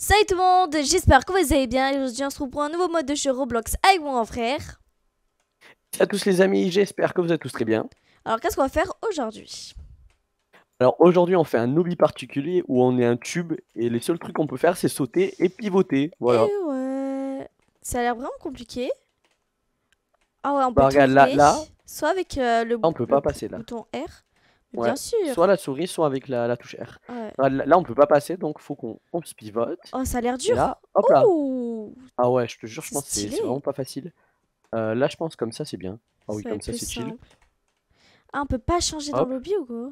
Salut tout le monde, j'espère que vous allez bien. et Aujourd'hui, on se retrouve pour un nouveau mode de jeu Roblox avec mon grand frère. Salut à tous les amis, j'espère que vous êtes tous très bien. Alors, qu'est-ce qu'on va faire aujourd'hui Alors, aujourd'hui, on fait un hobby particulier où on est un tube et les seuls trucs qu'on peut faire, c'est sauter et pivoter. Voilà. Eh ouais. Ça a l'air vraiment compliqué. Ah ouais, on peut pas bah, regarde, là, soit avec euh, le, peut passer, là. bouton R, Bien sûr. Soit la souris, soit avec la, la touche R. Là, on peut pas passer, donc faut qu'on on se pivote. Oh, ça a l'air dur. là, Ah ouais, je te jure, je pense que c'est vraiment pas facile. Euh, là, je pense comme ça, c'est bien. Ah oui, comme ça, c'est chill. Ah, on peut pas changer dans le lobby ou quoi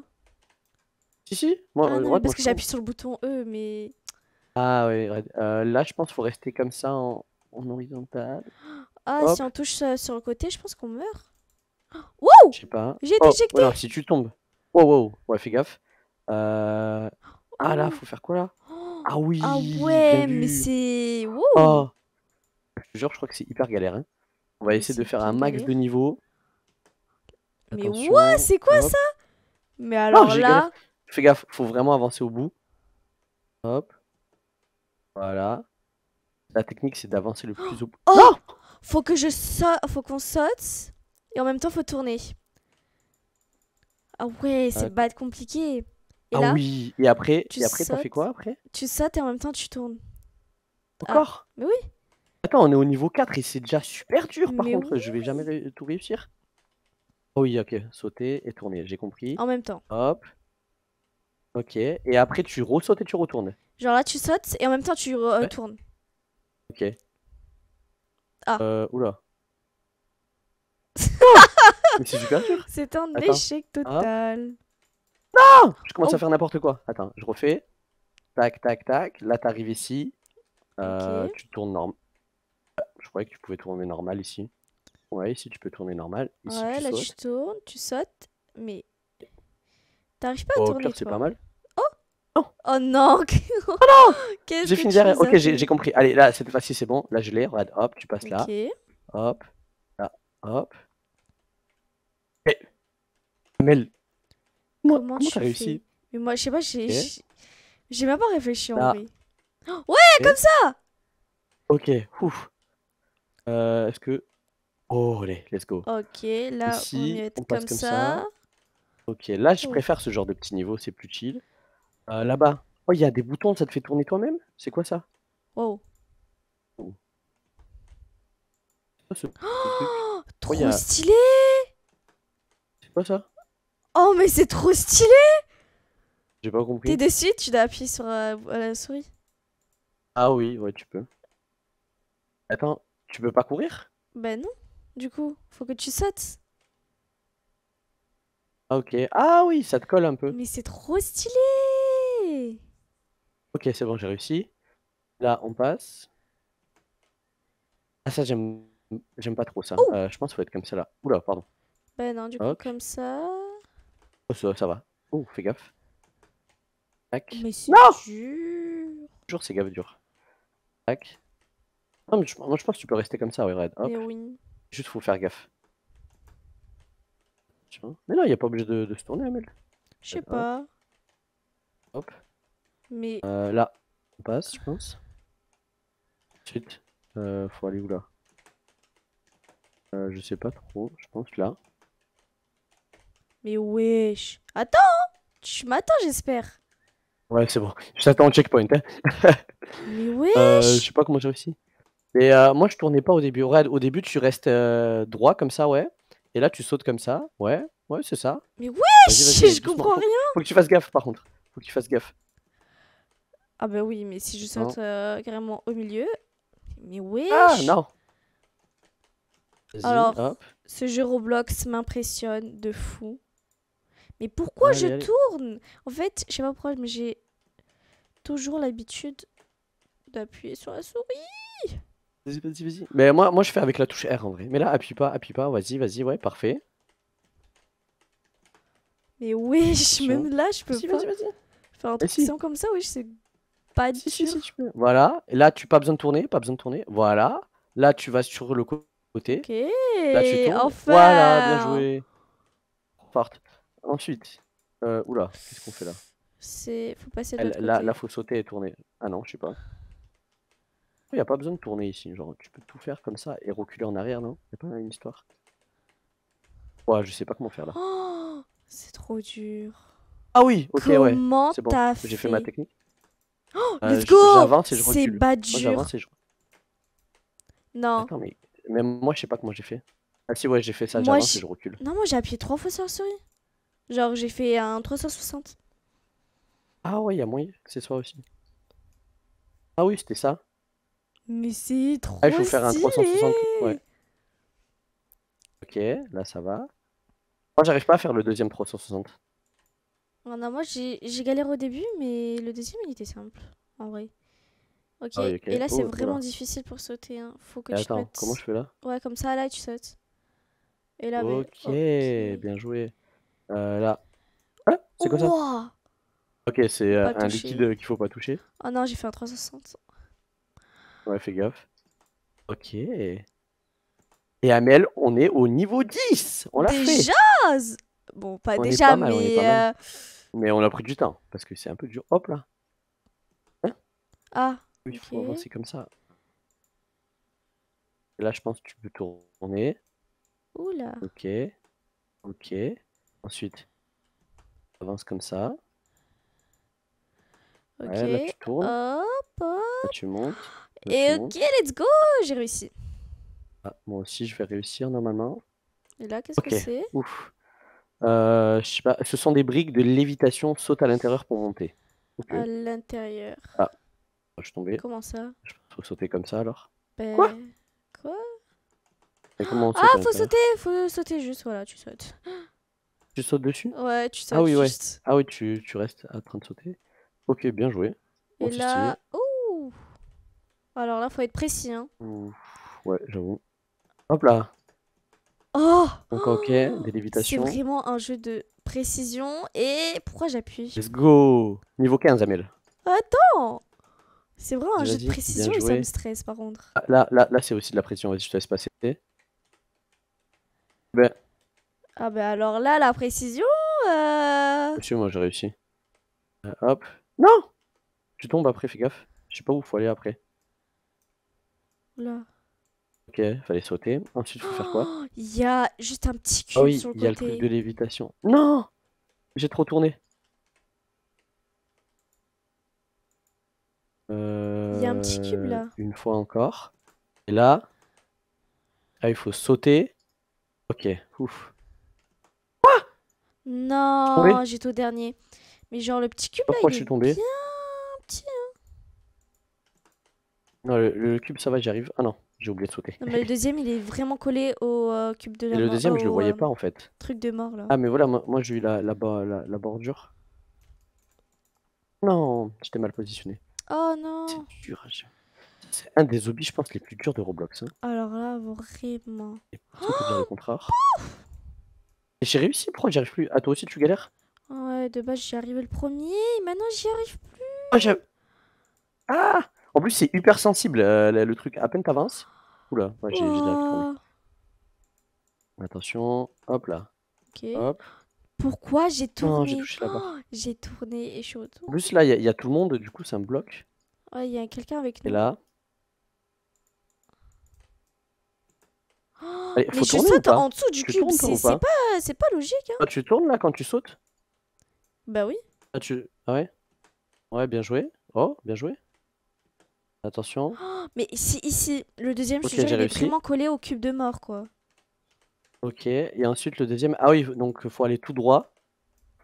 Si, si. Moi, ah euh, parce que j'appuie sur le bouton E, mais. Ah ouais euh, là, je pense qu'il faut rester comme ça en, en horizontal. Ah, si on touche sur le côté, je pense qu'on meurt. Oh, wow Je pas. J'ai été oh, si tu tombes ouais, fais gaffe. Euh, ah là, oh. faut faire quoi là oh. Ah oui Ah ouais, mais c'est. Oh. Je je crois que c'est hyper galère. Hein. On va essayer de faire un max de niveau. Mais ouais, c'est quoi ça Mais alors là. Fais gaffe, faut vraiment avancer au bout. Hop. Voilà. La technique, c'est d'avancer le plus au bout. Oh, oh Faut que je saute, faut qu'on saute. Et en même temps, faut tourner. Ah ouais, c'est pas être compliqué. ah oui, et après, tu après, fait quoi après Tu sautes et en même temps tu tournes. Encore ah, Mais oui Attends, on est au niveau 4 et c'est déjà super dur par contre, je vais jamais tout réussir. Oh oui, ok, sauter et tourner, j'ai compris. En même temps. Hop. Ok, et après tu ressautes et tu retournes. Genre là tu sautes et en même temps tu retournes. Euh, ok. Ah. Euh, oula. c'est un échec total. Non Je commence à oh. faire n'importe quoi. Attends, je refais. Tac, tac, tac. Là, t'arrives ici. Euh, tu tournes normal. Euh, je croyais que tu pouvais tourner normal ici. Ouais, ici, tu peux tourner normal. ouais, là, sautes. tu tournes, tu sautes, mais. T'arrives pas à oh, tourner. c'est pas mal. Oh non Oh non Oh non J'ai fini derrière. Ok, j'ai compris. Allez, là, cette fois-ci, c'est bon. Là, je l'ai. hop, tu passes là. Hop. Là, hop. Comment réussi. Mais moi, je sais pas, j'ai même pas réfléchi en ah. oh, ouais, comme ça Ok, ouf. Euh, est-ce que. Oh, allez, let's go. Ok, là, on est comme, ça. Ok, là, je oh. préfère ce genre de petit niveau, c'est plus chill. Euh, là-bas. Oh, il y a des boutons, ça te fait tourner toi-même C'est quoi ça Wow. Oh. oh trop stylé C'est quoi ça Oh, mais c'est trop stylé J'ai pas compris. T'es dessus, Tu dois appuyer sur euh, la souris. Ah oui, ouais, tu peux. Attends, tu peux pas courir Ben non. Du coup, faut que tu sautes. Ah, ok. Ah oui, ça te colle un peu. Mais c'est trop stylé Ok, c'est bon, j'ai réussi. Là, on passe. Ah ça, j'aime pas trop ça. Oh. Euh, je pense qu'il faut être comme ça là. Oula, pardon. Ben non, du coup, comme ça. Oh, ça, va. Oh, fais gaffe. Tac. Mais Toujours c'est gaffe dur. Tac. Non, mais je, pense que tu peux rester comme ça, hein. oui, Red. Juste faut faire gaffe. Mais non, il a pas obligé de, se tourner, Amel. Je sais pas. Hop. Mais. Euh, là, on passe, je pense. Ensuite, euh, faut aller où là euh, Je sais pas trop, je pense là. Mais wesh. Attends, hein. tu m'attends, j'espère. Ouais, c'est bon. Je t'attends au checkpoint. Hein. Mais euh, wesh. je sais pas comment j'ai réussi. Mais euh, moi, je tournais pas au début. au début, tu restes euh, droit comme ça, ouais. Et là, tu sautes comme ça. Ouais, ouais, c'est ça. Mais wesh, je comprends rien. Faut que tu fasses gaffe, par contre. Faut que tu fasses gaffe. Ah bah oui, mais si je saute carrément au milieu. Mais wesh. Ah non. Alors, ce jeu Roblox m'impressionne de fou. Mais pourquoi je tourne En fait, je sais pas pourquoi, mais j'ai toujours l'habitude d'appuyer sur la souris. Vas-y, vas-y, vas-y. Mais moi, moi, je fais avec la touche R en vrai. Mais là, appuie pas, appuie pas. Vas-y, vas-y, ouais, parfait. Mais wesh, même là, je peux vas pas. Vas-y, vas-y. Faire un eh truc comme ça, wesh, c'est pas difficile. si, Voilà. Là, tu pas besoin de tourner, pas besoin de tourner. Voilà. Là, tu vas sur le côté. Ok. Là, tu Enfin. Voilà, bien joué. Ensuite, euh, oula, qu'est-ce qu'on fait là C'est, faut passer de là, faut sauter et tourner. Ah non, je sais pas. Il n'y a pas besoin de tourner ici, genre tu peux tout faire comme ça et reculer en arrière, non Il a pas une histoire Ouais, je sais pas comment faire là. Oh, c'est trop dur. Ah oui, ok, ouais. J'ai fait ma technique. Oh, euh, let's go J'avance et C'est pas dur. Non. mais moi, je sais pas comment j'ai fait. Ah si, ouais, j'ai fait ça, j'avance et je recule. Non, moi j'ai appuyé trois fois sur la souris. Genre, j'ai fait un 360. Ah ouais, il y a moyen, soit aussi. Ah oui, c'était ça. Mais c'est trop Ah, Je vais faire un 360. Ouais. Ok, là ça va. Moi, j'arrive pas à faire le deuxième 360. Non, moi, j'ai galéré au début, mais le deuxième, il était simple, en vrai. Ok, ah et là, c'est oh, vraiment difficile pour sauter. Hein. Faut que tu attends, comment je fais là Ouais, comme ça, là, tu sautes. Et là, ben, ok, bien joué. Euh, là. c'est quoi ça Ok, c'est euh, un liquide euh, qu'il faut pas toucher. Oh non, j'ai fait un 360. Ouais, fais gaffe. Ok. Et Amel, on est au niveau 10 On l'a fait Déjà Bon, pas déjà, mais... Euh, mais on a pris du temps, parce que c'est un peu dur. Hop là hein Ah Il comme ça. Là, je pense que tu peux tourner. Oula Ok. Ok. Ensuite, avance comme ça. Ok. tu Hop, hop. montes. Et ok, let's go J'ai réussi. Ah, moi aussi, je vais réussir normalement. Et là, qu'est-ce que c'est euh, je sais pas. Ce sont des briques de lévitation. Saute à l'intérieur pour monter. À l'intérieur. Ah. Je suis tombé. Comment ça Je sauter comme ça alors ben, Quoi Ah, faut sauter, faut sauter juste, voilà, tu sautes. Tu sautes dessus Ouais, tu sautes ah oui, Ah oui, tu, restes en train de sauter. Ok, bien joué. Et là... Alors là, faut être précis. Hein. Ouais, j'avoue. Hop là Oh ok, oh. des lévitations. C'est vraiment un jeu de précision. Et pourquoi j'appuie Let's go Niveau 15, Amel. Attends C'est vraiment un jeu de précision et ça me stresse par contre. Ah, là, là, là c'est aussi de la précision. je te laisse passer. Eh ben, ah bah alors là, la précision... Euh... moi j'ai réussi. Euh, hop. Non Tu tombes après, fais gaffe. Je sais pas où faut aller après. Là. Ok, fallait sauter. Ensuite, faut faire quoi oh, Il y a juste un petit cube ah oui, sur le côté. il y a le truc de lévitation. Non J'ai trop tourné. Il y a un petit cube euh, là. Une fois encore. Et là... Ah, il faut sauter. Ok, ouf. Non, j'étais au dernier. Mais genre le petit cube là, Pourquoi il je suis tombé. bien petit. Hein. Non, le, cube ça va, j'y arrive. Ah non, j'ai oublié de sauter. le deuxième il est vraiment collé au euh, cube de la. Et le deuxième, je le voyais euh, pas en fait. Truc de mort là. Ah mais voilà, moi, j'ai eu la, la, bordure. Non, j'étais mal positionné. Oh non. C'est dur. C'est un des hobbies, je pense, les plus durs de Roblox. Hein. Alors là, vraiment. Et oh le contraire. J'ai réussi, pourquoi j'y arrive plus Ah, toi aussi, tu galères Ouais, de base, j'y arrivais le premier, maintenant, j'y arrive plus. Ah, ah En plus, c'est hyper sensible, euh, le truc. À peine t'avances. Oula, ouais, j'ai oh. Attention, hop là. Ok. Pourquoi j'ai tourné ah, J'ai tourné et je suis retour. En plus, là, il tout le monde, du coup, ça me bloque. Ouais, il y quelqu'un avec nous. là. mais je saute en dessous du cube, c'est pas, logique. Hein. Ah, tu tournes là quand tu sautes Bah oui. Ah, ah ouais Ouais, bien joué. Oh, bien joué. Attention. Oh, mais ici, ici, le deuxième, je suis il est vraiment collé au cube de mort, quoi. Ok, et ensuite le deuxième. Ah oui, donc faut aller tout droit.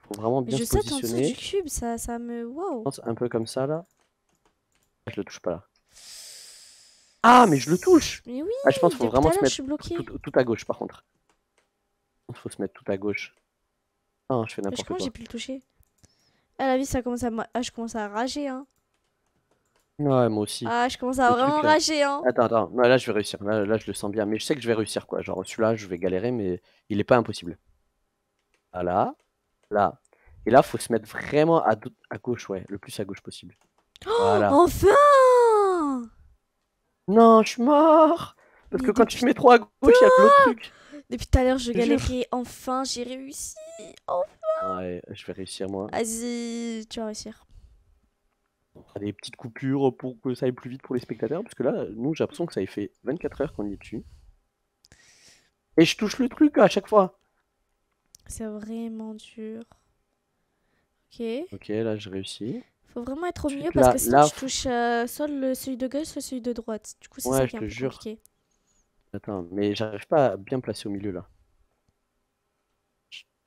Faut vraiment bien positionner. Je saute en dessous du cube, ça, ça me. Wow. Un peu comme ça là. Je le touche pas là. Ah, mais je le touche Mais oui ah, Je pense qu'il faut vraiment se mettre tout, à gauche, par contre. Il faut se mettre tout à gauche. Ah, je fais n'importe quoi. j'ai pu le toucher À la vie, ça commence à... Ah, je commence à rager, hein. Ouais, moi aussi. Ah, je commence à vraiment rager, hein. Attends, attends. Là, je vais réussir. Là, je le sens bien. Mais je sais que je vais réussir, quoi. Genre, celui-là, je vais galérer, mais il n'est pas impossible. Voilà. Là. Et là, faut se mettre vraiment à, à gauche, ouais. Le plus à gauche possible. Oh, voilà. enfin non, je suis mort Parce que quand tu tu mets trop à gauche, il y a l'autre ah truc. Depuis tout à l'heure, je galérais. Enfin, j'ai réussi. Enfin. Ah ouais, je vais réussir moi. Vas-y, tu vas réussir. On fera des petites coupures pour que ça aille plus vite pour les spectateurs. Parce que là, nous, j'ai l'impression que ça a fait 24 heures qu'on y est dessus. Et je touche le truc à chaque fois. C'est vraiment dur. Ok. Ok, là, je réussis. Faut vraiment être au milieu parce que sinon tu touches euh, soit le, celui de gauche, soit celui de droite. Du coup, c'est ouais, ça qui est un peu Attends, mais j'arrive pas à bien placer au milieu là.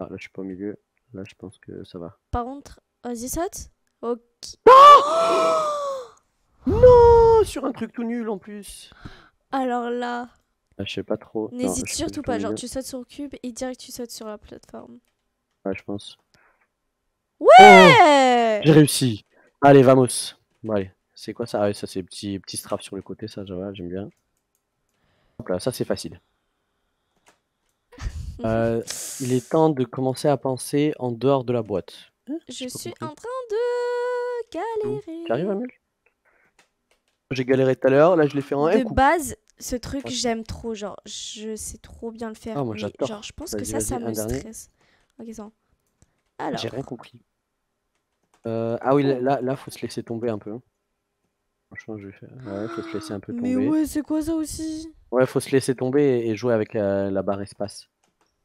Ah, là, je suis pas au milieu. Là, je pense que ça va. Par contre, vas-y, saute. Ok. Ah non Sur un truc tout nul en plus. Alors là. Ah, je sais pas trop. N'hésite surtout pas, genre tu sautes sur le cube et direct tu sautes sur la plateforme. Ouais, je pense. Ouais oh J'ai réussi Allez, vamos. Bon, c'est quoi ça ah, Ça, c'est petit, petit strap sur le côté, ça, j'aime bien. là, ça, c'est facile. Euh, il est temps de commencer à penser en dehors de la boîte. Je hein, suis en train de galérer. T'arrives, J'ai galéré tout à l'heure, là je l'ai fait en De coup. base, ce truc j'aime trop, genre je sais trop bien le faire. Ah, moi, genre je pense que ça, ça me stresse. Ok, Alors. J'ai rien compris. Euh, ah oui, oh. là, là, faut se laisser tomber un peu. Hein. Franchement, je vais faire... Ouais, faut se laisser un peu tomber. Mais ouais, c'est quoi ça aussi Ouais, faut se laisser tomber et jouer avec la, barre espace.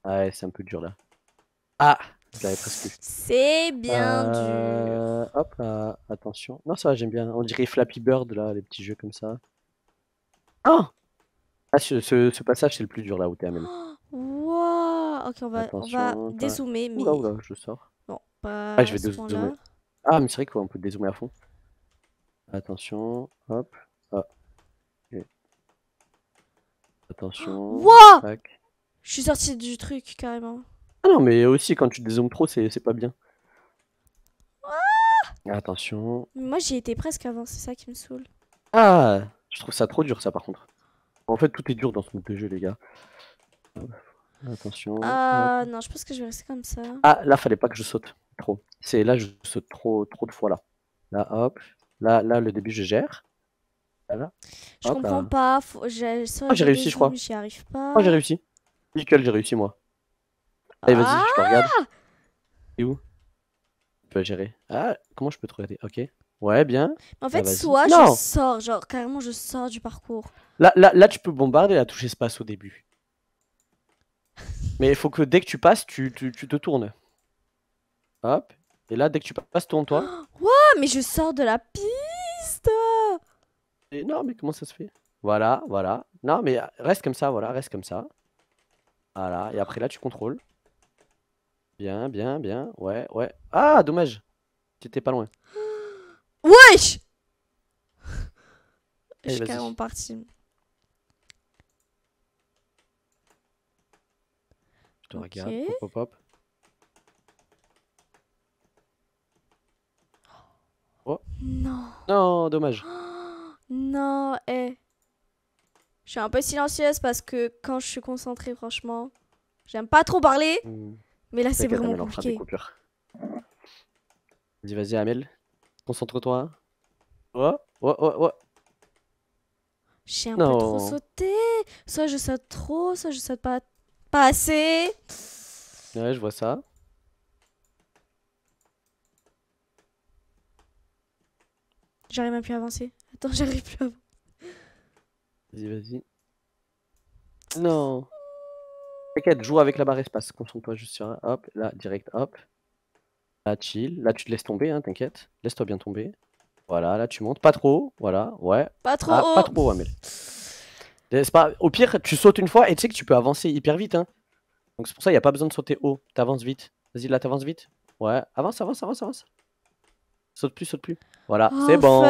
Ah ouais, c'est un peu dur là. Ah C'est bien euh, dur. Hop, attention. Non, ça va, j'aime bien. On dirait Flappy Bird là, les petits jeux comme ça. Oh ah, ah ce, passage, c'est le plus dur là où t'es à même. Waouh Ok, on va, on va dézoomer. Mais... Oula, oula, je sors. Bon, pas. Ah, je vais dézoomer. Ah, mais c'est vrai qu'on peut dézoomer à fond. Attention, hop, ah. Attention. Wouah, Je suis sorti du truc carrément. Ah non, mais aussi quand tu dézoomes trop, c'est pas bien. Attention. Moi j'y étais presque avant, c'est ça qui me saoule. Ah Je trouve ça trop dur ça par contre. En fait, tout est dur dans ce mode de jeu, les gars. Attention. Ah non, je pense que je vais rester comme ça. Ah là, fallait pas que je saute trop. C'est là, je saute trop, trop de fois là. Là, hop. Là, là, le début, je gère. Je comprends pas. Ah, j'ai réussi, je crois. J'y arrive pas. Ah, j'ai réussi. Nickel, j'ai réussi moi. Allez, vas-y, je te regarde. Ah Et où Tu peux gérer. Ah, comment je peux te regarder Ok. Ouais, bien. En bah, fait, soit je sors, genre carrément, je sors du parcours. Là, là, là, tu peux bombarder la touche espace au début. Mais il faut que dès que tu passes, tu, te tournes. Hop. Et là, dès que tu passes, tourne-toi. Wow, mais je sors de la piste Non, mais comment ça se fait Voilà, voilà. Non, mais reste comme ça, voilà, reste comme ça. Voilà, et après là, tu contrôles. Bien, bien, bien. Ouais, ouais. Ah, dommage. Tu étais pas loin. Wesh eh, Je suis carrément partie. regarde. Hop, hop, oh. Non. Non, dommage. non, eh. Je suis un peu silencieuse parce que quand je suis concentrée, franchement, j'aime pas trop parler. Mmh. Mais là, c'est vraiment compliqué. Vas-y, vas-y, Amel. Concentre-toi. Oh, ouais, oh, oh, oh. J'ai un peu trop sauté. Soit je saute trop, soit je saute pas pas assez. Ouais, je vois ça. J'arrive même plus à avancer. Attends, j'arrive plus à avancer. Vas-y, vas-y. Non. T'inquiète, joue avec la barre espace. Concentre-toi juste sur un. Hop, là, direct, hop. Là, chill. Là, tu te laisses tomber, hein, t'inquiète. Laisse-toi bien tomber. Voilà, là, tu montes. Pas trop. Voilà, ouais. Pas trop. Ah, haut pas trop, Amel. Euh, au pire, tu sautes une fois et tu sais que tu peux avancer hyper vite. Hein. Donc c'est pour ça, il n'y a pas besoin de sauter haut. T'avances vite. Vas-y, là, t'avances vite. Ouais, avance, avance, avance, avance. Saute plus, saute plus. Voilà, c'est bon.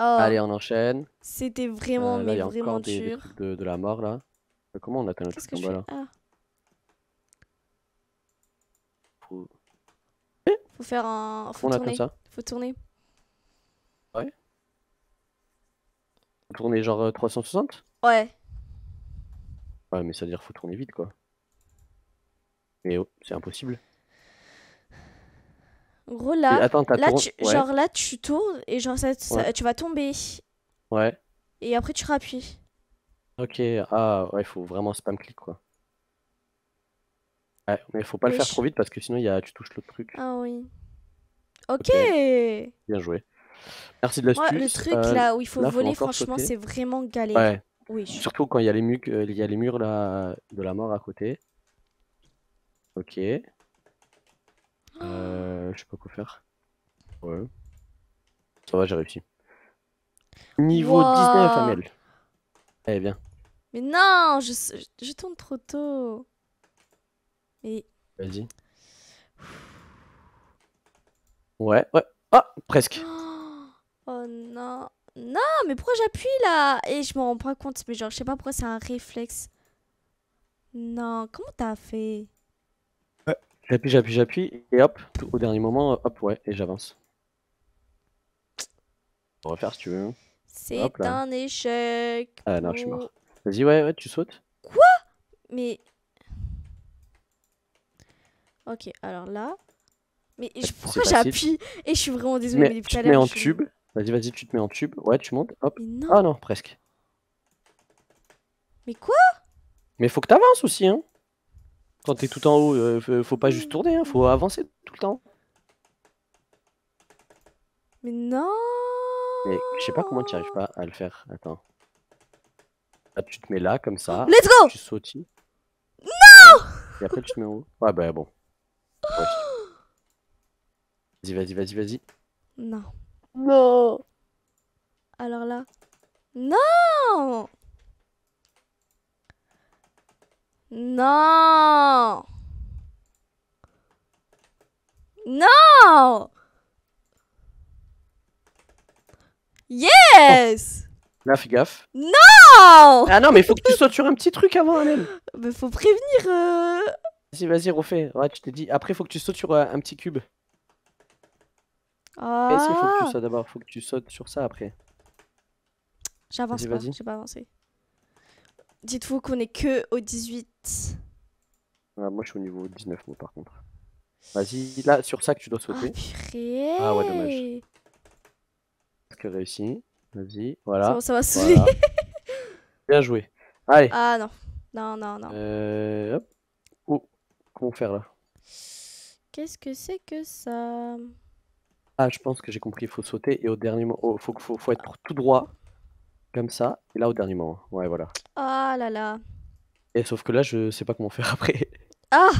Oh. Allez, on enchaîne. C'était vraiment, euh, mais vraiment dur. de, la mort là. Euh, comment on a connu combat là ah. Faut... Faut faire un. Faut tourner. Faut tourner. Ouais. Tourner genre 360 euh, Ouais. Ouais, mais ça veut dire faut tourner vite quoi. Mais oh, c'est impossible. Gros là, tu... genre là tu tournes et genre ça, tu vas tomber. Ouais. Et après tu rappuies. Ok, ah ouais, faut vraiment spam clic quoi. Ouais, mais faut pas le faire trop vite parce que sinon y a... tu touches le truc. Ah oui. ok. Bien joué. Merci de l'astuce. le truc euh, là où il faut voler, franchement, c'est vraiment galère. Surtout quand il y a les murs, euh, y les murs là, de la mort à côté. Ok. Euh, ah. je sais pas quoi faire. Ouais. Ça va, j'ai réussi. Niveau Disney 19, Amel. Allez, eh viens. Mais non, je, je, tourne trop tôt. Et... Vas-y. Ouais, ouais. Ah, presque. Oh. Oh non. Non, mais pourquoi j'appuie là Et je me rends pas compte, mais genre, je sais pas pourquoi c'est un réflexe. Non, comment t'as fait ouais, J'appuie, j'appuie, j'appuie, et hop, au dernier moment, hop, ouais, et j'avance. On va faire si tu veux. Hein. C'est un échec. Ah non, je suis mort. Oh. Vas-y, ouais, ouais, tu sautes. Quoi Mais. Ok, alors là. Mais pourquoi j'appuie Et je suis vraiment désolée, mais, tu mets en tube. Vas-y, vas-y, tu te mets en tube. Ouais, tu montes. Hop. Ah non, presque. Mais quoi Mais faut que t'avances aussi, hein. Quand t'es tout en haut, euh, euh, faut pas juste tourner, hein. faut avancer tout le temps. Mais non Mais je sais pas comment tu arrives pas à le faire. Attends. Là, tu te mets là, comme ça. Let's go Tu sautes Non Et après, tu te mets en haut. Ouais, bah ben, bon. Vas-y, vas-y, vas-y, vas-y. Non. Non. Alors là. Non Non Non Yes Là, fais gaffe. Non Ah non, mais faut que tu sautes sur un petit truc avant, Anel. Mais faut prévenir. Euh... Vas-y, vas-y, refais. Ouais, je t'ai dit. Après, faut que tu sautes sur euh, un petit cube. Ah. faut que tu ah. sautes d'abord, faut que tu sautes sur ça après. J'avance pas, j'ai pas avancé. Dites-vous qu'on est que au 18. Ah, moi je suis au niveau 19 moi par contre. Vas-y, là sur ça que tu dois sauter. ah, ah ouais, dommage. Est-ce que réussi. Vas-y, voilà. ça va Bien joué. Allez. Ah non, non, non, non. Euh, Oh, comment faire là Qu'est-ce que c'est que ça ah, je pense que j'ai compris, il faut sauter et au dernier moment, Il faut, être tout droit, comme ça, et là au dernier moment. Ouais, voilà. Ah là là. Et sauf que là, je sais pas comment faire après. Ah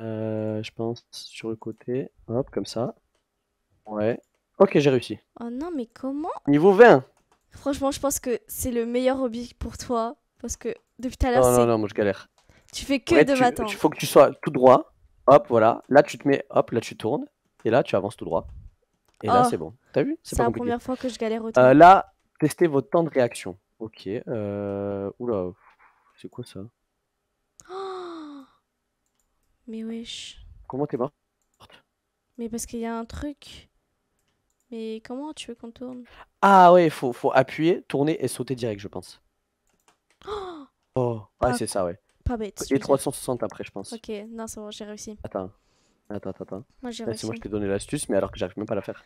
euh, Je pense sur le côté, hop, comme ça. Ouais. Ok, j'ai réussi. Oh non, mais comment Niveau 20 Franchement, je pense que c'est le meilleur hobby pour toi, parce que depuis tout à l'heure, Non, non, non, moi je galère. Tu fais que de m'attendre. Il faut que tu sois tout droit, hop, voilà. Là, tu te mets, hop, là, tu tournes. Et là, tu avances tout droit. Et là, ah. c'est bon. T'as vu C'est la première fois que je galère autant. Euh, là, testez votre temps de réaction. Ok. Euh... Oula, c'est quoi ça oh Mais wesh. Comment t'es mort Mais parce qu'il y a un truc. Mais comment tu veux qu'on tourne Ah ouais, faut, faut appuyer, tourner et sauter direct, je pense. Oh, oh Ouais, c'est ça, ouais. Pas bête. Et 360 après, je pense. Ok, non, c'est bon, j'ai réussi. Attends. Attends, attends, attends. Moi, C'est moi, qui t'ai donné l'astuce, mais alors que j'arrive même pas à la faire.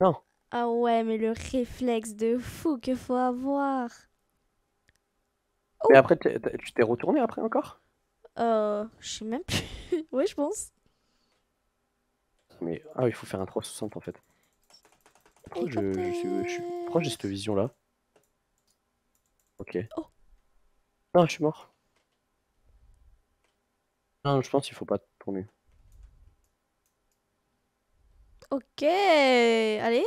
Non. Ah ouais, mais le réflexe de fou que faut avoir. Mais après, tu t'es retourné après encore Euh, je sais même plus. ouais, je pense. Mais ah, il faut faire un 360 en fait. Pourquoi je, suis, proche de cette vision là Ok. Oh. Non, je suis mort. Non, je pense qu'il faut pas tourner. Ok, allez.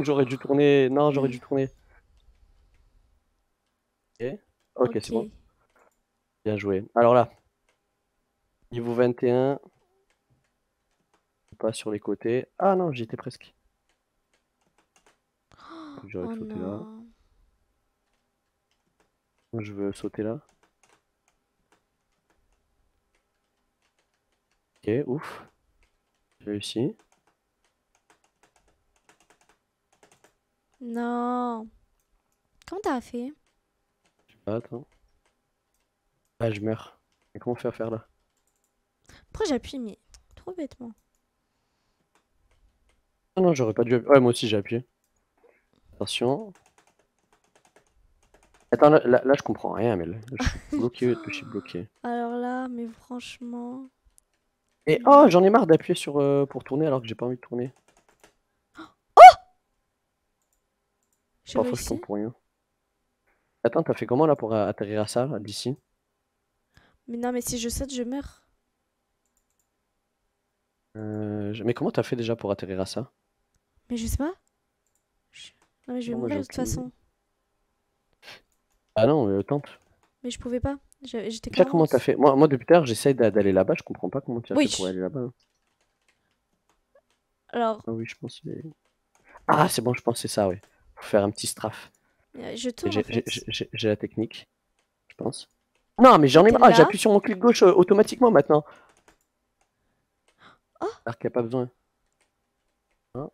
J'aurais dû tourner. Non, j'aurais dû tourner. Ok, c'est bon. Bien joué. Alors là, niveau 21. Pas sur les côtés. Ah non, j'étais presque. Oh, j'aurais dû oh sauté là. Je veux sauter là. Ok, ouf réussi. Non. Comment t'as fait Je attends. Ah, je meurs. Mais comment faire faire là Pourquoi j'appuie, mais trop bêtement. Ah non, j'aurais pas dû. Ouais, moi aussi j'ai appuyé. Attention. Attends, là, je comprends rien, mais je suis bloqué, je suis bloqué. Alors là, mais franchement oh, j'en ai marre d'appuyer sur euh, pour tourner alors que j'ai pas envie de tourner. Oh hein. Attends, t'as fait comment là pour atterrir à ça, d'ici Mais non, mais si je saute, je meurs. Euh, mais comment t'as fait déjà pour atterrir à ça Mais je sais pas. Je... je vais mourir de toute façon. Ah non, mais tente. Mais je pouvais pas. J'étais comment t'as fait moi, moi, depuis tard, j'essaye d'aller là-bas, je comprends pas comment tu as fait pour aller là-bas. Alors. Ah oui, je pense. Que... Ah, c'est bon, je pensais ça, oui. Faut faire un petit strafe. Euh, je tourne. J'ai la technique, je pense. Non, mais j'en ai marre. Ah, j'appuie sur mon clic gauche euh, automatiquement maintenant. Oh Alors qu'il a pas besoin. Ah.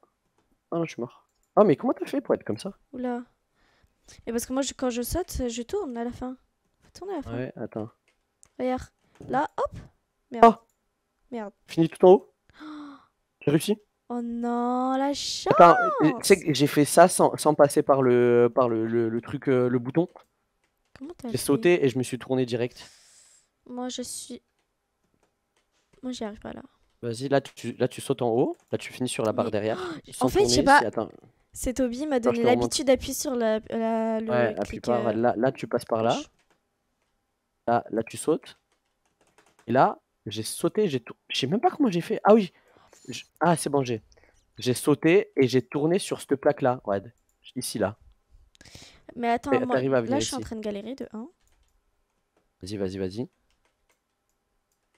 ah. je suis mort. Ah, mais comment t'as fait pour être comme ça Oula. Et parce que moi, quand je saute, je tourne à la fin tourner Ouais, attends. Regarde. Là, hop Merde. Oh Merde. Fini tout en haut J'ai réussi Oh non, la chance Attends, tu sais que j'ai fait ça sans, sans, passer par le, par le, le, truc, euh, le bouton. J'ai sauté et je me suis tourné direct. Moi, je suis... Moi, j'y arrive pas là. Vas-y, là tu, là, tu sautes en haut. Là, tu finis sur la barre derrière. en fait, je sais pas... Attends. C'est Toby m'a donné l'habitude d'appuyer sur la, la, le ouais, clic, par, là, là, tu passes par là. Là, là tu sautes. Et là, j'ai sauté, j'ai tout. Je sais même pas comment j'ai fait. Ah oui. Ah, c'est bon, j'ai. J'ai sauté et j'ai tourné sur cette plaque-là, ouais. Ici, là. Mais attends, moi, là, je suis en train de galérer de 1. Vas-y, vas-y, vas-y.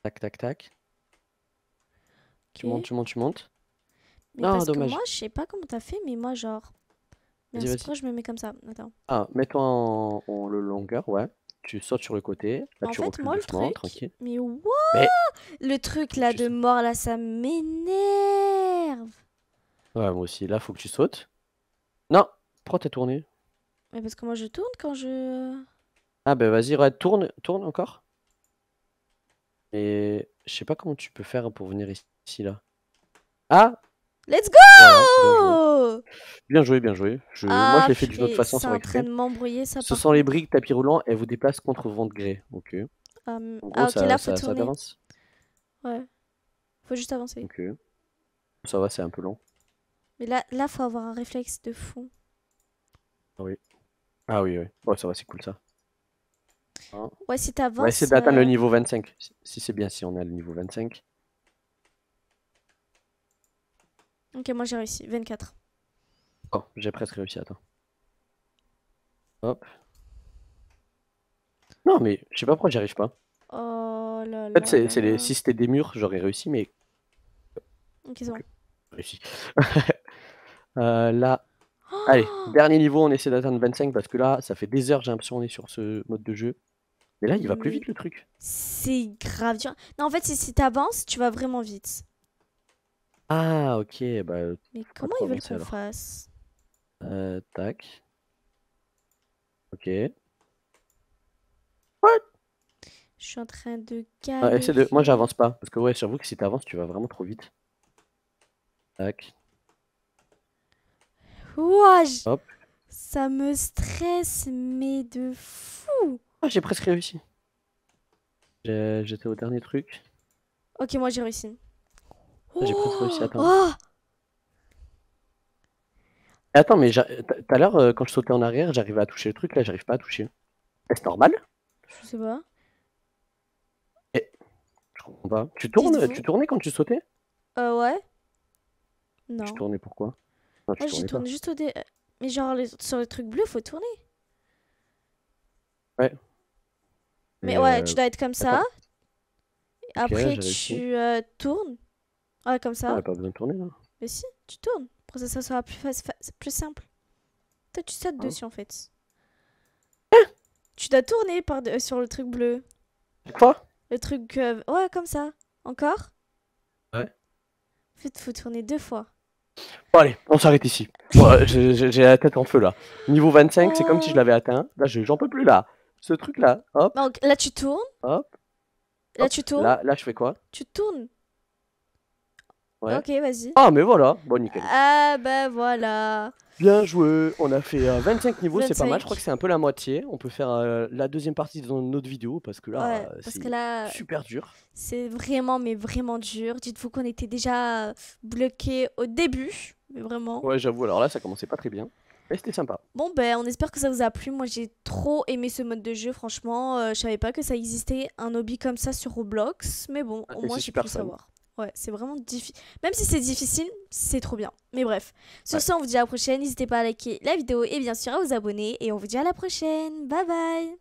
Tac, tac, tac. Tu montes, tu montes, tu montes. non, ah, dommage. Que moi, je sais pas comment t'as fait, mais moi, genre. je me mets comme ça Attends. Ah, mets-toi en... en, longueur, ouais tu sautes sur le côté. en tu fait, moi, le truc. Mais Le truc là de mort là, ça m'énerve. Ouais, moi aussi. Là, faut que tu sautes. Non, prends tes tourné Mais parce que moi, je tourne quand je. Ah, bah vas-y, ouais, tourne, tourne encore. Et je sais pas comment tu peux faire pour venir ici là. Ah Let's go Bien joué, bien joué. Je... moi, je l'ai fait d'une ah, autre façon sur brouillé, ça Ce sont les briques tapis roulant, elles vous déplacent contre vent de gré. Ok. Hum, ah, ok, là, faut tourner. Ouais. Faut juste avancer. Ok. Ça va, c'est un peu long. Mais là, là, faut avoir un réflexe de fou. Ah oui. Ah oui, oui. Ouais, ça va, c'est cool ça. Hein. ouais, si t'avances. Ouais, c'est d'atteindre le euh, niveau 25. Si c'est bien, si on à le niveau 25. Ok, moi j'ai réussi. 24. Oh, j'ai presque réussi, attends. Hop. Non, mais je sais pas pourquoi j'y arrive pas. Oh là là. En fait, c'est les... si c'était des murs, j'aurais réussi, mais. Ok, c'est bon. Réussi. Euh, là. Allez, oh dernier niveau, on essaie d'atteindre 25 parce que là, ça fait des heures, j'ai l'impression, on est sur ce mode de jeu. Mais là, il va plus vite le truc. C'est grave Non, en fait, si, si t'avances, tu vas vraiment vite. Ah, ok, bah. Mais comment ils veulent qu'on fasse Euh, tac. Ok. What Je suis en train de bah, Moi, j'avance pas. Parce que, ouais, sur vous, que si t'avances, tu vas vraiment trop vite. Tac. Ouah, Ça me stresse, mais de fou. Oh, j'ai presque réussi. J'étais au dernier truc. Ok, moi j'ai réussi. Ah, j'ai presque réussi à oh, Attends, mais tout à l'heure, euh, quand je sautais en arrière, j'arrivais à toucher le truc, là, j'arrive pas à toucher. Est-ce normal Je sais pas. Et... Je comprends pas. Tu, tournes, tu tournais quand tu sautais Euh, ouais. Non. Tu tournais pourquoi non, je juste au dé... Euh, mais genre, les... sur le truc bleu, faut tourner. Ouais. Mais, ouais, euh, tu dois être comme ça. Après, tu tournes. Ah ouais, comme ça. On pas besoin de tourner là. Mais si, tu tournes. Pour que ça sera plus, plus simple. Toi, tu sautes ah. dessus en fait. tu dois tourner par sur le truc bleu. Quoi Le truc. Ouais, comme ça. Encore Ouais. En fait, faut tourner deux fois. Bon, allez, on s'arrête ici. Euh, j'ai la tête en feu là. Niveau 25, c'est comme si je l'avais oh. atteint. Là, j'en peux plus là. Ce truc là, hop. Donc là, tu tournes. Hop. Là, tu tournes. Là, là, je fais quoi Tu tournes. Ok, vas-y. Ah, mais voilà. Bon, nickel. Ah, ben voilà. Bien joué. On a fait 25 euh, niveaux, c'est pas mal. Je crois que c'est un peu la moitié. On peut faire euh, la deuxième partie dans une autre vidéo parce que là, euh, c'est super dur. C'est vraiment, mais vraiment dur. Dites-vous qu'on était déjà bloqué au début. Mais vraiment. Ouais, j'avoue. Alors là, ça commençait pas très bien. Mais c'était sympa. Bon, ben, on espère que ça vous a plu. Moi, j'ai trop aimé ce mode de jeu, franchement. je savais pas que ça existait un hobby comme ça sur Roblox. Mais bon, ah, au moins, j'ai pu le savoir. Ouais, c'est vraiment difficile. Même si c'est difficile, c'est trop bien. Mais bref. Sur ça, ce, on vous dit à la prochaine. N'hésitez pas à liker la vidéo et bien sûr à vous abonner. Et on vous dit à la prochaine. Bye bye.